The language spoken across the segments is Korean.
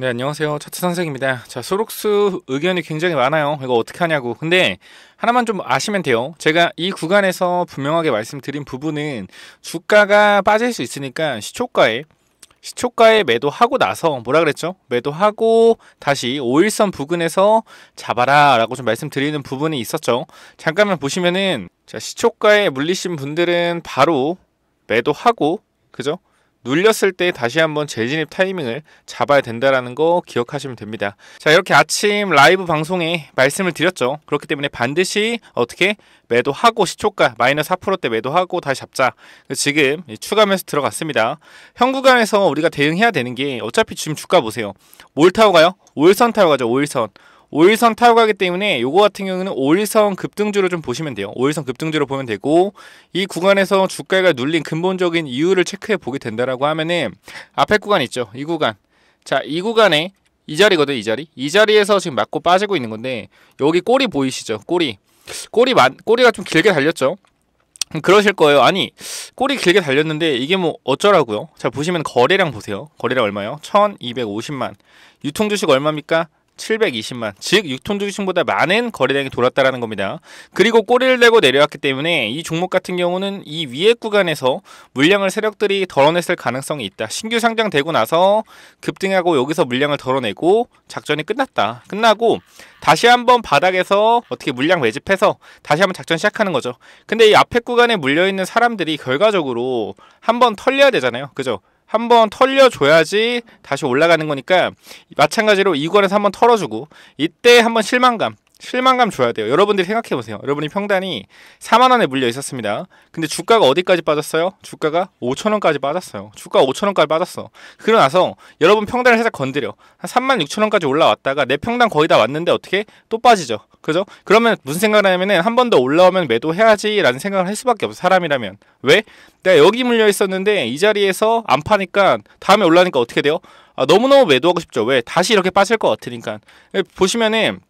네 안녕하세요 차트 선생입니다 자소록스 의견이 굉장히 많아요 이거 어떻게 하냐고 근데 하나만 좀 아시면 돼요 제가 이 구간에서 분명하게 말씀드린 부분은 주가가 빠질 수 있으니까 시초가에 시초가에 매도하고 나서 뭐라 그랬죠? 매도하고 다시 5일선 부근에서 잡아라 라고 좀 말씀드리는 부분이 있었죠 잠깐만 보시면은 자 시초가에 물리신 분들은 바로 매도하고 그죠? 눌렸을 때 다시 한번 재진입 타이밍을 잡아야 된다라는 거 기억하시면 됩니다. 자 이렇게 아침 라이브 방송에 말씀을 드렸죠. 그렇기 때문에 반드시 어떻게 매도하고 시초가 마이너스 4%대 매도하고 다시 잡자. 지금 추가 매수 들어갔습니다. 현구간에서 우리가 대응해야 되는 게 어차피 지금 주가 보세요. 올 타고 가요? 오일선 타고 가죠. 오일선 5일선 타고 가기 때문에 요거 같은 경우는 5일선 급등주로 좀 보시면 돼요. 5일선 급등주로 보면 되고 이 구간에서 주가가 눌린 근본적인 이유를 체크해 보게 된다라고 하면은 앞에 구간 있죠. 이 구간. 자, 이 구간에 이 자리거든, 이 자리. 이 자리에서 지금 맞고 빠지고 있는 건데 여기 꼬리 보이시죠? 꼬리. 꼬리 만, 꼬리가 좀 길게 달렸죠. 음, 그러실 거예요. 아니, 꼬리 길게 달렸는데 이게 뭐 어쩌라고요? 자, 보시면 거래량 보세요. 거래량 얼마요? 1250만. 유통 주식 얼마입니까? 720만 즉유통 주식보다 많은 거래량이 돌았다라는 겁니다. 그리고 꼬리를 내고 내려왔기 때문에 이 종목 같은 경우는 이 위에 구간에서 물량을 세력들이 덜어냈을 가능성이 있다. 신규 상장되고 나서 급등하고 여기서 물량을 덜어내고 작전이 끝났다. 끝나고 다시 한번 바닥에서 어떻게 물량 매집해서 다시 한번 작전 시작하는 거죠. 근데 이 앞에 구간에 물려있는 사람들이 결과적으로 한번 털려야 되잖아요. 그죠? 한번 털려줘야지 다시 올라가는 거니까 마찬가지로 이권에서 한번 털어주고 이때 한번 실망감 실망감 줘야 돼요. 여러분들이 생각해보세요. 여러분이 평단이 4만원에 물려 있었습니다. 근데 주가가 어디까지 빠졌어요? 주가가 5천원까지 빠졌어요. 주가 5천원까지 빠졌어. 그러나서 고 여러분 평단을 살짝 건드려. 한 3만 6천원까지 올라왔다가 내 평단 거의 다 왔는데 어떻게? 또 빠지죠. 그죠? 그러면 무슨 생각을 하냐면은 한 번 더 올라오면 매도해야지라는 생각을 할 수밖에 없어 사람이라면 왜? 내가 여기 물려 있었는데 이 자리에서 안 파니까 다음에 올라니까 어떻게 돼요? 아, 너무너무 매도하고 싶죠. 왜? 다시 이렇게 빠질 것 같으니까 예, 보시면은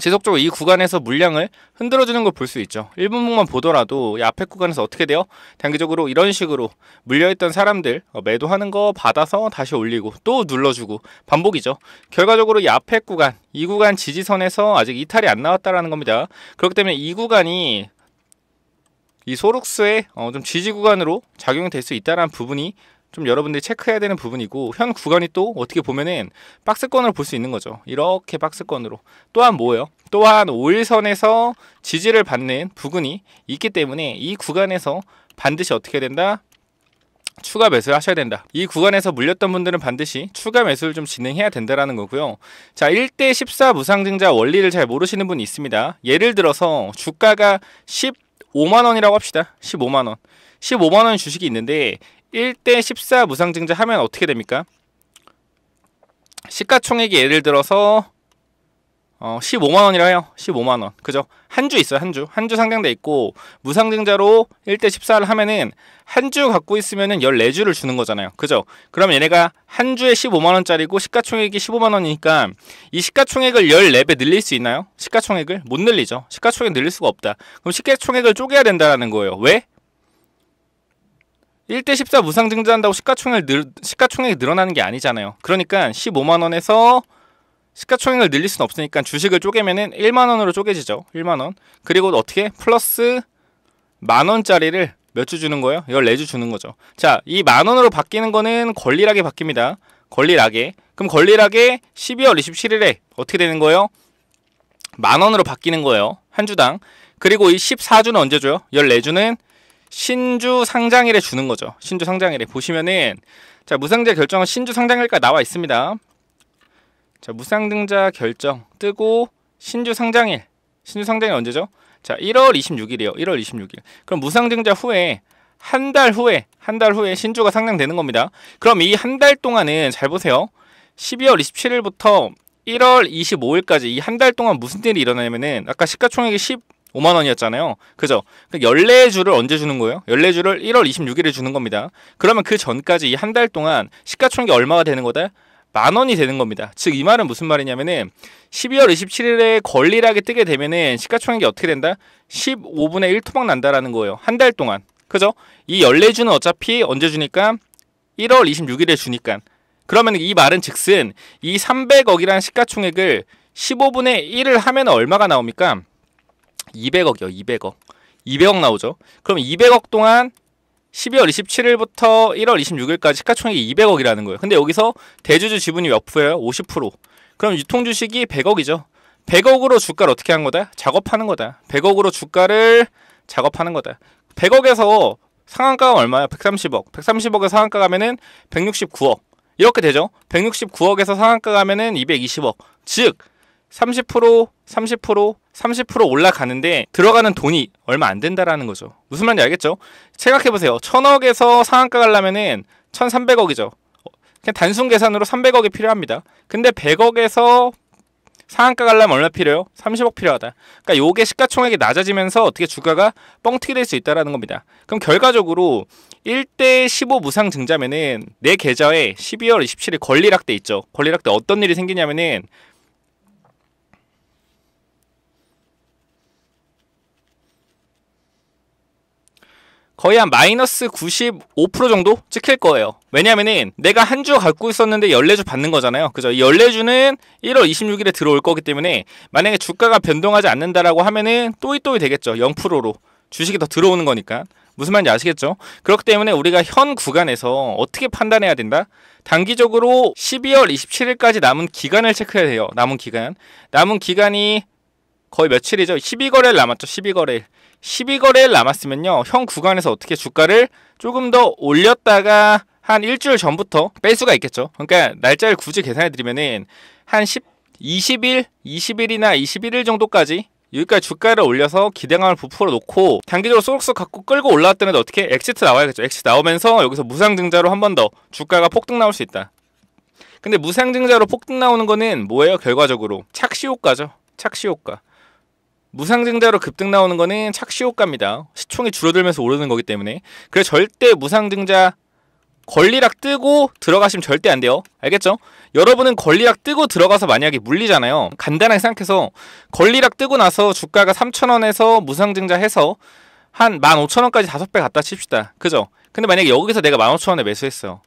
지속적으로 이 구간에서 물량을 흔들어주는 걸 볼 수 있죠. 1분목만 보더라도 이 앞에 구간에서 어떻게 돼요? 단기적으로 이런 식으로 물려있던 사람들 어, 매도하는 거 받아서 다시 올리고 또 눌러주고 반복이죠. 결과적으로 이 앞에 구간, 이 구간 지지선에서 아직 이탈이 안나왔다는 겁니다. 그렇기 때문에 이 구간이 이 소록스의 어좀 지지 구간으로 작용이 될 수있다는 부분이 좀 여러분들이 체크해야 되는 부분이고 현 구간이 또 어떻게 보면은 박스권으로 볼 수 있는 거죠. 이렇게 박스권으로. 또한 뭐예요? 또한 5일선에서 지지를 받는 부근이 있기 때문에 이 구간에서 반드시 어떻게 된다? 추가 매수를 하셔야 된다. 이 구간에서 물렸던 분들은 반드시 추가 매수를 좀 진행해야 된다라는 거고요. 자, 1대 14 무상증자 원리를 잘 모르시는 분이 있습니다. 예를 들어서 주가가 1 5만 원이라고 합시다. 15만 원. 15만 원 주식이 있는데 1대 14 무상증자 하면 어떻게 됩니까? 시가총액이 예를 들어서 어 15만원이라 해요 15만원 그죠? 한 주 있어요 한주한 주 상장돼 있고 무상증자로 1대 14를 하면은 한 주 갖고 있으면은 14주를 주는 거잖아요 그죠? 그럼 얘네가 한 주에 15만원짜리고 시가총액이 15만원이니까 이 시가총액을 14배 늘릴 수 있나요? 시가총액을? 못 늘리죠 시가총액 늘릴 수가 없다 그럼 시가총액을 쪼개야 된다라는 거예요 왜? 1대 14 무상 증자한다고 시가총액 늘, 시가총액이 늘어나는 게 아니잖아요. 그러니까 15만 원에서 시가총액을 늘릴 수는 없으니까 주식을 쪼개면은 1만 원으로 쪼개지죠. 1만 원. 그리고 어떻게 플러스 만 원짜리를 몇 주 주는 거예요? 14주 주는 거죠. 자, 이 만 원으로 바뀌는 거는 권리락에 바뀝니다. 권리락에. 그럼 권리락에 12월 27일에 어떻게 되는 거예요? 만 원으로 바뀌는 거예요. 한 주당. 그리고 이 14주는 언제 줘요? 14주는 신주 상장일에 주는 거죠. 신주 상장일에 보시면은 자 무상자 결정은 신주 상장일까 나와 있습니다. 자 무상등자 결정 뜨고 신주 상장일 신주 상장일 언제죠? 자 1월 26일이에요. 1월 26일. 그럼 무상증자 후에 한 달 후에 한 달 후에 신주가 상장되는 겁니다. 그럼 이 한 달 동안은 잘 보세요. 12월 27일부터 1월 25일까지 이 한 달 동안 무슨 일이 일어나냐면은 아까 시가총액이 10 5만 원이었잖아요. 그죠? 14주를 언제 주는 거예요? 14주를 1월 26일에 주는 겁니다. 그러면 그 전까지 이 한 달 동안 시가총액이 얼마가 되는 거다? 만 원이 되는 겁니다. 즉 이 말은 무슨 말이냐면은 12월 27일에 권리라게 뜨게 되면은 시가총액이 어떻게 된다? 15분의 1 토막 난다라는 거예요. 한 달 동안. 그죠? 이 14주는 어차피 언제 주니까 1월 26일에 주니까. 그러면 이 말은 즉슨 이3 0 0억이라는 시가총액을 15분의 1을 하면 얼마가 나옵니까? 200억이요. 200억. 200억 나오죠. 그럼 200억 동안 12월 27일부터 1월 26일까지 시가총액이 200억이라는 거예요. 근데 여기서 대주주 지분이 몇 프로예요? 50%. 그럼 유통 주식이 100억이죠. 100억으로 주가를 어떻게 한 거다? 작업하는 거다. 100억으로 주가를 작업하는 거다. 100억에서 상한가가 얼마야? 130억. 130억에서 상한가 가면은 169억. 이렇게 되죠. 169억에서 상한가 가면은 220억. 즉30% 30% 30% 올라가는데 들어가는 돈이 얼마 안 된다라는 거죠. 무슨 말인지 알겠죠? 생각해 보세요. 천억에서 상한가 가려면은 1300억이죠. 그냥 단순 계산으로 300억이 필요합니다. 근데 100억에서 상한가 가려면 얼마 필요해요? 30억 필요하다. 그러니까 요게 시가총액이 낮아지면서 어떻게 주가가 뻥튀기 될 수 있다라는 겁니다. 그럼 결과적으로 1대 15 무상 증자면은 내 계좌에 12월 27일 권리락 대 있죠. 권리락 대 어떤 일이 생기냐면은 거의 한 마이너스 95% 정도 찍힐 거예요. 왜냐면은 내가 한 주 갖고 있었는데 14주 받는 거잖아요. 그죠? 14주는 1월 26일에 들어올 거기 때문에 만약에 주가가 변동하지 않는다라고 하면은 또이또이 되겠죠. 0%로. 주식이 더 들어오는 거니까. 무슨 말인지 아시겠죠? 그렇기 때문에 우리가 현 구간에서 어떻게 판단해야 된다? 단기적으로 12월 27일까지 남은 기간을 체크해야 돼요. 남은 기간. 남은 기간이 거의 며칠이죠? 12거래일 남았죠? 12거래일. 12거래일 남았으면요. 현 구간에서 어떻게 주가를 조금 더 올렸다가 한 일주일 전부터 뺄 수가 있겠죠. 그러니까 날짜를 굳이 계산해 드리면은 한 10, 20일, 20일이나 21일 정도까지 여기까지 주가를 올려서 기대감을 부풀어 놓고 단기적으로 쏙쏙 갖고 끌고 올라왔던 애도 어떻게 엑시트 나와야겠죠. 엑시트 나오면서 여기서 무상증자로 한 번 더 주가가 폭등 나올 수 있다. 근데 무상증자로 폭등 나오는 거는 뭐예요? 결과적으로 착시 효과죠. 착시 효과. 무상증자로 급등 나오는 거는 착시효과입니다. 시총이 줄어들면서 오르는 거기 때문에 그래서 절대 무상증자 권리락 뜨고 들어가시면 절대 안 돼요. 알겠죠? 여러분은 권리락 뜨고 들어가서 만약에 물리잖아요. 간단하게 생각해서 권리락 뜨고 나서 주가가 3천원에서 무상증자 해서 한 15,000원까지 5배 갔다 칩시다. 그죠? 근데 만약에 여기서 내가 15,000원에 매수했어요.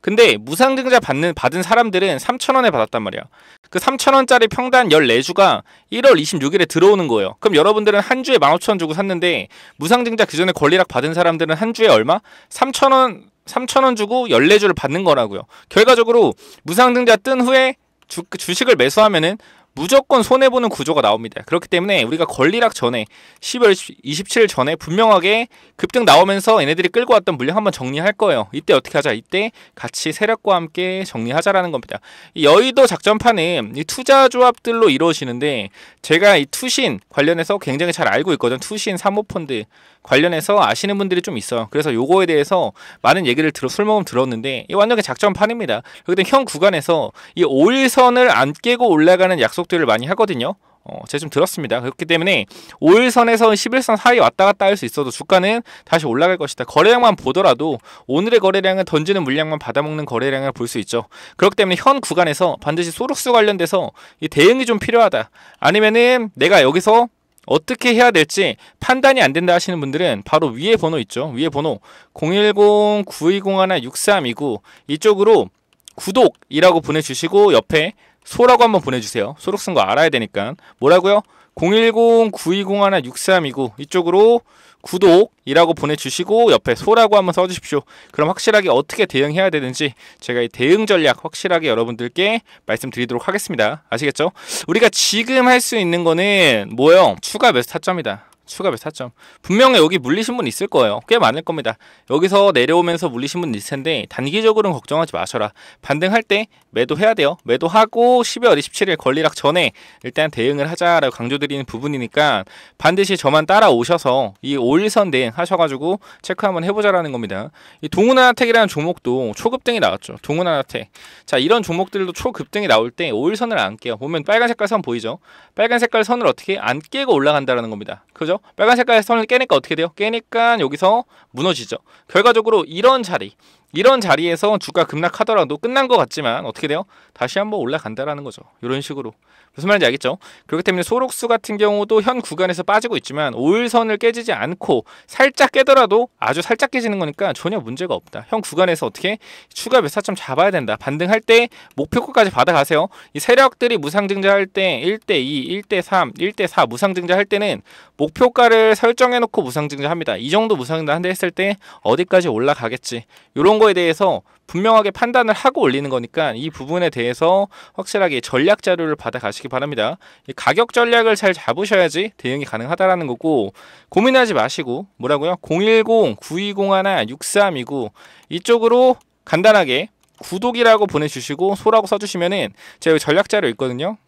근데 무상증자 받는 받은 사람들은 3천원에 받았단 말이야. 그 3천원짜리 평단 14주가 1월 26일에 들어오는 거예요. 그럼 여러분들은 한 주에 15,000원 주고 샀는데 무상증자 그 전에 권리락 받은 사람들은 한 주에 얼마? 3천원 3천원 주고 14주를 받는 거라고요. 결과적으로 무상증자 뜬 후에 주, 식을 매수하면은 무조건 손해보는 구조가 나옵니다. 그렇기 때문에 우리가 권리락 전에 1 0월 27일 전에 분명하게 급등 나오면서 얘네들이 끌고 왔던 물량 한번 정리할 거예요. 이때 어떻게 하자? 이때 같이 세력과 함께 정리하자라는 겁니다. 여의도 작전판은 이 투자 조합들로 이루어지는데 제가 이 투신 관련해서 굉장히 잘 알고 있거든. 투신 사모펀드 관련해서 아시는 분들이 좀 있어요. 그래서 요거에 대해서 많은 얘기를 들어 술 먹으면 들었는데 이 완전히 작전판입니다. 그때 현 구간에서 이 5일선을 안 깨고 올라가는 약속들을 많이 하거든요. 어, 제가 좀 들었습니다. 그렇기 때문에 5일선에서 11선 사이 왔다 갔다 할 수 있어도 주가는 다시 올라갈 것이다. 거래량만 보더라도 오늘의 거래량은 던지는 물량만 받아먹는 거래량을 볼 수 있죠. 그렇기 때문에 현 구간에서 반드시 소록수 관련돼서 이 대응이 좀 필요하다. 아니면은 내가 여기서 어떻게 해야 될지 판단이 안 된다 하시는 분들은 바로 위에 번호 있죠. 위에 번호 010-920-6329 1 이쪽으로 구독이라고 보내주시고 옆에 소라고 한번 보내주세요. 소록 쓴 거 알아야 되니까. 뭐라고요? 010-920-1-6329 이쪽으로 구독이라고 보내주시고 옆에 소라고 한번 써주십시오. 그럼 확실하게 어떻게 대응해야 되는지 제가 이 대응 전략 확실하게 여러분들께 말씀드리도록 하겠습니다. 아시겠죠? 우리가 지금 할 수 있는 거는 뭐요? 추가 메스 타점이다. 추가 배타점. 분명히 여기 물리신 분 있을 거예요. 꽤 많을 겁니다. 여기서 내려오면서 물리신 분 있을 텐데 단기적으로는 걱정하지 마셔라. 반등할 때 매도해야 돼요. 매도하고 12월 27일 권리락 전에 일단 대응을 하자라고 강조드리는 부분이니까 반드시 저만 따라오셔서 이 5일선 대응 하셔가지고 체크 한번 해보자라는 겁니다. 이 동훈아나텍이라는 종목도 초급등이 나왔죠. 동훈아나텍. 자 이런 종목들도 초급등이 나올 때 5일선을 안 깨요. 보면 빨간 색깔 선 보이죠? 빨간 색깔 선을 어떻게 안 깨고 올라간다라는 겁니다. 그죠? 빨간 색깔의 선을 깨니까 어떻게 돼요? 깨니까 여기서 무너지죠. 결과적으로 이런 자리, 이런 자리에서 주가 급락하더라도 끝난 것 같지만 어떻게 돼요? 다시 한번 올라간다라는 거죠. 이런 식으로. 무슨 말인지 알겠죠? 그렇기 때문에 소록수 같은 경우도 현 구간에서 빠지고 있지만 5일선을 깨지지 않고 살짝 깨더라도 아주 살짝 깨지는 거니까 전혀 문제가 없다. 현 구간에서 어떻게 추가 매사점 잡아야 된다. 반등할 때 목표가까지 받아가세요. 이 세력들이 무상증자할 때 1대2, 1대3, 1대4 무상증자할 때는 목표가를 설정해놓고 무상증자합니다. 이 정도 무상증자 한 대 했을 때 어디까지 올라가겠지. 이런 거에 대해서 분명하게 판단을 하고 올리는 거니까 이 부분에 대해서 확실하게 전략 자료를 받아 가시기 바랍니다. 가격 전략을 잘 잡으셔야지 대응이 가능하다라는 거고 고민하지 마시고 뭐라고요? 010-920-1-6329 이쪽으로 간단하게 구독이라고 보내주시고 소라고 써주시면은 제가 전략 자료 있거든요.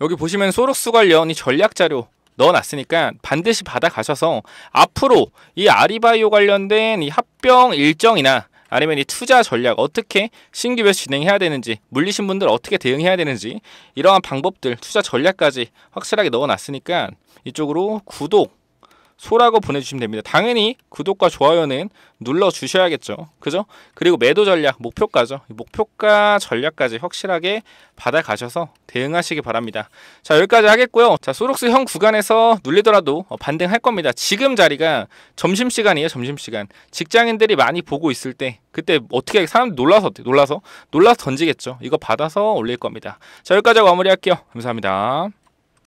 여기 보시면 소록수 관련 이 전략 자료 넣어놨으니까 반드시 받아가셔서 앞으로 이 아리바이오 관련된 이 합병 일정이나 아니면 이 투자 전략 어떻게 신규별 진행해야 되는지 물리신 분들 어떻게 대응해야 되는지 이러한 방법들 투자 전략까지 확실하게 넣어놨으니까 이쪽으로 구독 소라고 보내주시면 됩니다. 당연히 구독과 좋아요는 눌러주셔야겠죠. 그죠? 그리고 매도 전략, 목표가죠. 목표가 전략까지 확실하게 받아가셔서 대응하시기 바랍니다. 자, 여기까지 하겠고요. 자, 소록스 형 구간에서 눌리더라도 어, 반등할 겁니다. 지금 자리가 점심시간이에요, 점심시간. 직장인들이 많이 보고 있을 때 그때 어떻게 사람 놀라서 놀라서 놀라서 던지겠죠. 이거 받아서 올릴 겁니다. 자, 여기까지 마무리할게요. 감사합니다.